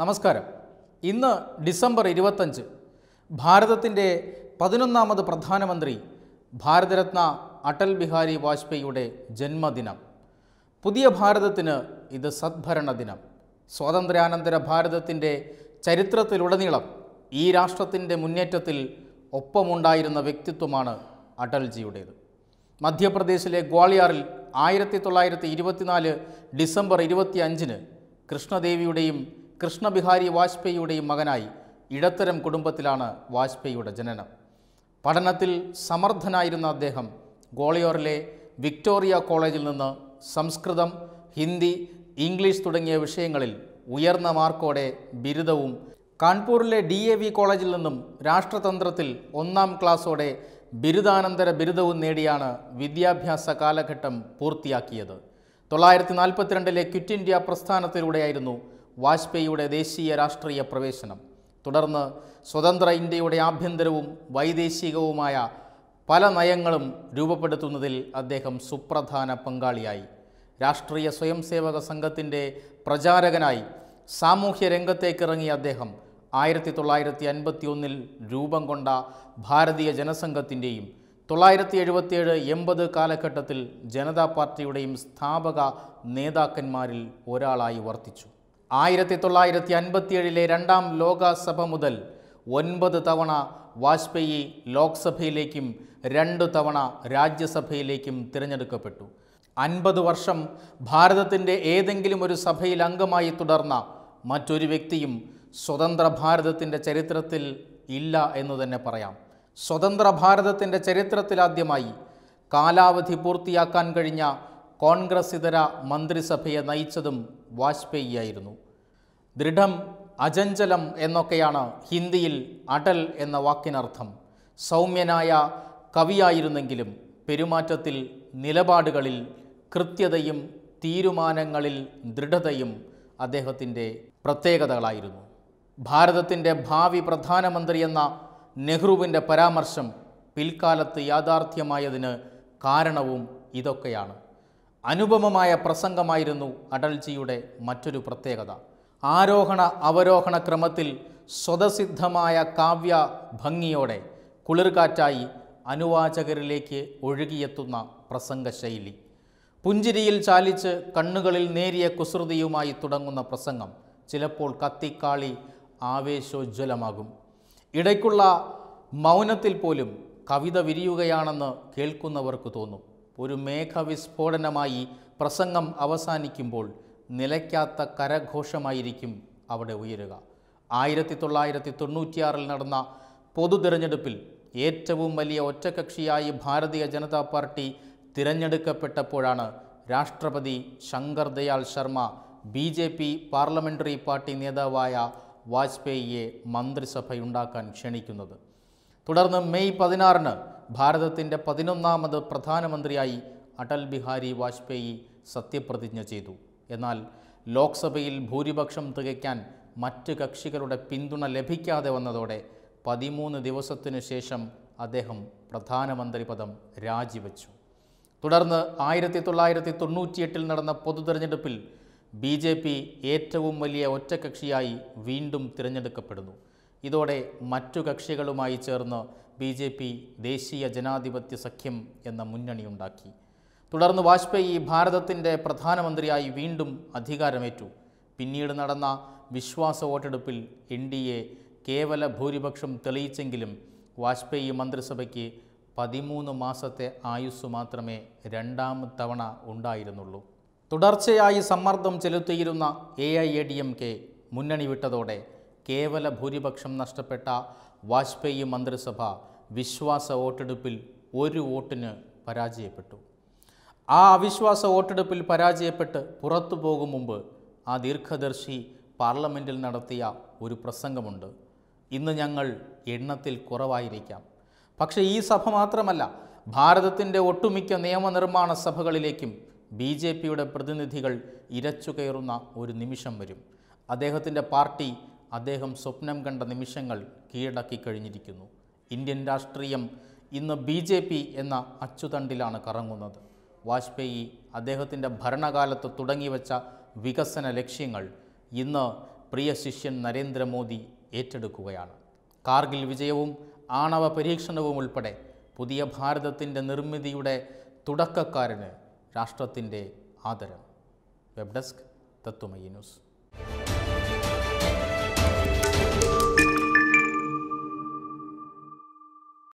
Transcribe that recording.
നമസ്കാരം ഇന്ന് ഡിസംബർ ഇരുപത്തഞ്ച് ഭാരതത്തിൻ്റെ പതിനൊന്നാമത് പ്രധാനമന്ത്രി ഭാരതരത്ന അടൽ ബിഹാരി വാജ്പേയിയുടെ ജന്മദിനം പുതിയ ഭാരതത്തിന് ഇത് സദ്ഭരണ ദിനം സ്വാതന്ത്ര്യാനന്തര ഭാരതത്തിൻ്റെ ചരിത്രത്തിലുടനീളം ഈ രാഷ്ട്രത്തിൻ്റെ മുന്നേറ്റത്തിൽ ഒപ്പമുണ്ടായിരുന്ന വ്യക്തിത്വമാണ് അടൽജിയുടേത് മധ്യപ്രദേശിലെ ഗ്വാളിയാറിൽ ആയിരത്തി തൊള്ളായിരത്തി ഇരുപത്തിനാല് ഡിസംബർ ഇരുപത്തി അഞ്ചിന് കൃഷ്ണദേവിയുടെയും കൃഷ്ണബിഹാരി വാജ്പേയിയുടെയും മകനായി ഇടത്തരം കുടുംബത്തിലാണ് വാജ്പേയിയുടെ ജനനം പഠനത്തിൽ സമർത്ഥനായിരുന്ന അദ്ദേഹം ഗോളിയോറിലെ വിക്ടോറിയ കോളേജിൽ നിന്ന് സംസ്കൃതം ഹിന്ദി ഇംഗ്ലീഷ് തുടങ്ങിയ വിഷയങ്ങളിൽ ഉയർന്ന മാർക്കോടെ ബിരുദവും കാൺപൂരിലെ ഡി എ വി കോളേജിൽ നിന്നും രാഷ്ട്രതന്ത്രത്തിൽ ഒന്നാം ക്ലാസ്സോടെ ബിരുദാനന്തര ബിരുദവും നേടിയാണ് വിദ്യാഭ്യാസ കാലഘട്ടം പൂർത്തിയാക്കിയത് തൊള്ളായിരത്തി നാൽപ്പത്തിരണ്ടിലെ ക്വിറ്റ് ഇന്ത്യ പ്രസ്ഥാനത്തിലൂടെയായിരുന്നു വാജ്പേയിയുടെ ദേശീയ രാഷ്ട്രീയ പ്രവേശനം തുടർന്ന് സ്വതന്ത്ര ഇന്ത്യയുടെ ആഭ്യന്തരവും വൈദേശികവുമായ പല നയങ്ങളും രൂപപ്പെടുത്തുന്നതിൽ അദ്ദേഹം സുപ്രധാന പങ്കാളിയായി രാഷ്ട്രീയ സ്വയംസേവക സംഘത്തിൻ്റെ പ്രചാരകനായി സാമൂഹ്യ രംഗത്തേക്കിറങ്ങിയ അദ്ദേഹം ആയിരത്തി തൊള്ളായിരത്തി അൻപത്തി ഒന്നിൽ രൂപം കൊണ്ട ഭാരതീയ ജനസംഘത്തിൻ്റെയും തൊള്ളായിരത്തി എഴുപത്തിയേഴ് എൺപത് കാലഘട്ടത്തിൽ ജനതാ പാർട്ടിയുടെയും സ്ഥാപക നേതാക്കന്മാരിൽ ഒരാളായി വർത്തിച്ചു ആയിരത്തി തൊള്ളായിരത്തി അൻപത്തിയേഴിലെ രണ്ടാം ലോകസഭ മുതൽ ഒൻപത് തവണ വാജ്പേയി ലോക്സഭയിലേക്കും രണ്ട് തവണ രാജ്യസഭയിലേക്കും തിരഞ്ഞെടുക്കപ്പെട്ടു അൻപത് വർഷം ഭാരതത്തിൻ്റെ ഏതെങ്കിലും ഒരു സഭയിൽ അംഗമായി തുടർന്ന മറ്റൊരു വ്യക്തിയും സ്വതന്ത്ര ഭാരതത്തിൻ്റെ ചരിത്രത്തിൽ ഇല്ല എന്ന് തന്നെ പറയാം സ്വതന്ത്ര ഭാരതത്തിൻ്റെ ചരിത്രത്തിലാദ്യമായി കാലാവധി പൂർത്തിയാക്കാൻ കഴിഞ്ഞ കോൺഗ്രസ് ഇതര മന്ത്രിസഭയെ നയിച്ചതും വാജ്പേയിയായിരുന്നു ദൃഢം അജഞ്ചലം എന്നൊക്കെയാണ് ഹിന്ദിയിൽ അടൽ എന്ന വാക്കിനർത്ഥം സൗമ്യനായ കവിയായിരുന്നെങ്കിലും പെരുമാറ്റത്തിൽ നിലപാടുകളിൽ കൃത്യതയും തീരുമാനങ്ങളിൽ ദൃഢതയും അദ്ദേഹത്തിൻ്റെ പ്രത്യേകതകളായിരുന്നു ഭാരതത്തിൻ്റെ ഭാവി പ്രധാനമന്ത്രി എന്ന നെഹ്റുവിൻ്റെ പരാമർശം പിൽക്കാലത്ത് യാഥാർത്ഥ്യമായതിന് കാരണവും ഇതൊക്കെയാണ് അനുപമമായ പ്രസംഗമായിരുന്നു അടൽജിയുടെ മറ്റൊരു പ്രത്യേകത ആരോഹണ അവരോഹണ ക്രമത്തിൽ സ്വതസിദ്ധമായ കാവ്യ ഭംഗിയോടെ കുളിർകാറ്റായി അനുവാചകരിലേക്ക് ഒഴുകിയെത്തുന്ന പ്രസംഗശൈലി പുഞ്ചിരിയിൽ ചാലിച്ച് കണ്ണുകളിൽ നേരിയ കുസൃതിയുമായി തുടങ്ങുന്ന പ്രസംഗം ചിലപ്പോൾ കത്തിക്കാളി ആവേശോജ്വലമാകും ഇടയ്ക്കുള്ള മൗനത്തിൽ പോലും കവിത വിരിയുകയാണെന്ന് കേൾക്കുന്നവർക്ക് തോന്നും ഒരു മേഘവിസ്ഫോടനമായി പ്രസംഗം അവസാനിക്കുമ്പോൾ നിലയ്ക്കാത്ത കരഘോഷമായിരിക്കും അവിടെ ഉയരുക ആയിരത്തി തൊള്ളായിരത്തി തൊണ്ണൂറ്റിയാറിൽ നടന്ന പൊതു തിരഞ്ഞെടുപ്പിൽ ഏറ്റവും വലിയ ഒറ്റകക്ഷിയായി ഭാരതീയ ജനതാ പാർട്ടി തിരഞ്ഞെടുക്കപ്പെട്ടപ്പോഴാണ് രാഷ്ട്രപതി Shankar Dayal Sharma B J P parliamentary party നേതാവായ വാജ്പേയിയെ മന്ത്രിസഭയുണ്ടാക്കാൻ ക്ഷണിക്കുന്നത് തുടർന്ന് മെയ് പതിനാറിന് ഭാരതത്തിൻ്റെ പതിനൊന്നാമത് പ്രധാനമന്ത്രിയായി അടൽ ബിഹാരി വാജ്പേയി സത്യപ്രതിജ്ഞ ചെയ്തു എന്നാൽ ലോക്സഭയിൽ ഭൂരിപക്ഷം തികയ്ക്കാൻ മറ്റ് കക്ഷികളുടെ പിന്തുണ ലഭിക്കാതെ വന്നതോടെ പതിമൂന്ന് ദിവസത്തിനു ശേഷം അദ്ദേഹം പ്രധാനമന്ത്രി പദം രാജിവെച്ചു തുടർന്ന് ആയിരത്തി തൊള്ളായിരത്തി തൊണ്ണൂറ്റിയെട്ടിൽ നടന്ന പൊതുതെരഞ്ഞെടുപ്പിൽ ബി ജെ പി ഏറ്റവും വലിയ ഒറ്റക്കക്ഷിയായി വീണ്ടും തിരഞ്ഞെടുക്കപ്പെടുന്നു ഇതോടെ മറ്റു കക്ഷികളുമായി ചേർന്ന് ബി ജെ പി ദേശീയ ജനാധിപത്യ സഖ്യം എന്ന മുന്നണിയുണ്ടാക്കി തുടർന്ന് വാജ്പേയി ഭാരതത്തിൻ്റെ പ്രധാനമന്ത്രിയായി വീണ്ടും അധികാരമേറ്റു പിന്നീട് നടന്ന വിശ്വാസ വോട്ടെടുപ്പിൽ എൻ ഡി എ കേവല ഭൂരിപക്ഷം തെളിയിച്ചെങ്കിലും വാജ്പേയി മന്ത്രിസഭയ്ക്ക് പതിമൂന്ന് മാസത്തെ ആയുസ് മാത്രമേ രണ്ടാം തവണ ഉണ്ടായിരുന്നുള്ളൂ തുടർച്ചയായി സമ്മർദ്ദം ചെലുത്തിയിരുന്ന A I A D M K മുന്നണി വിട്ടതോടെ കേവല ഭൂരിപക്ഷം നഷ്ടപ്പെട്ട വാജ്പേയി മന്ത്രിസഭ വിശ്വാസ വോട്ടെടുപ്പിൽ ഒരു വോട്ടിന് പരാജയപ്പെട്ടു ആ അവിശ്വാസ വോട്ടെടുപ്പിൽ പരാജയപ്പെട്ട് പുറത്തു പോകും മുമ്പ് ആ ദീർഘദർശി പാർലമെൻറ്റിൽ നടത്തിയ ഒരു പ്രസംഗമുണ്ട് ഇന്ന് ഞങ്ങൾ എണ്ണത്തിൽ കുറവായിരിക്കാം പക്ഷേ ഈ സഭ മാത്രമല്ല ഭാരതത്തിൻ്റെ ഒട്ടുമിക്ക നിയമനിർമ്മാണ സഭകളിലേക്കും ബി ജെ പിയുടെ പ്രതിനിധികൾ ഇരച്ചുകയറുന്ന ഒരു നിമിഷം വരും അദ്ദേഹത്തിൻ്റെ പാർട്ടി അദ്ദേഹം സ്വപ്നം കണ്ട നിമിഷങ്ങൾ കീഴടക്കി കഴിഞ്ഞിരിക്കുന്നു ഇന്ത്യൻ രാഷ്ട്രീയം ഇന്ന് ബി ജെ പി എന്ന അച്ചുതണ്ടിലാണ് കറങ്ങുന്നത് വാജ്പേയി അദ്ദേഹത്തിൻ്റെ ഭരണകാലത്ത് തുടങ്ങിവെച്ച വികസന ലക്ഷ്യങ്ങൾ ഇന്ന് പ്രിയ ശിഷ്യൻ നരേന്ദ്രമോദി ഏറ്റെടുക്കുകയാണ് കാർഗിൽ വിജയവും ആണവ പരീക്ഷണവും ഉൾപ്പെടെ പുതിയ ഭാരതത്തിൻ്റെ നിർമ്മിതിയുടെ തുടക്കക്കാരന് രാഷ്ട്രത്തിൻ്റെ ആദരം വെബ് ഡെസ്ക് തത്വമയി ന്യൂസ്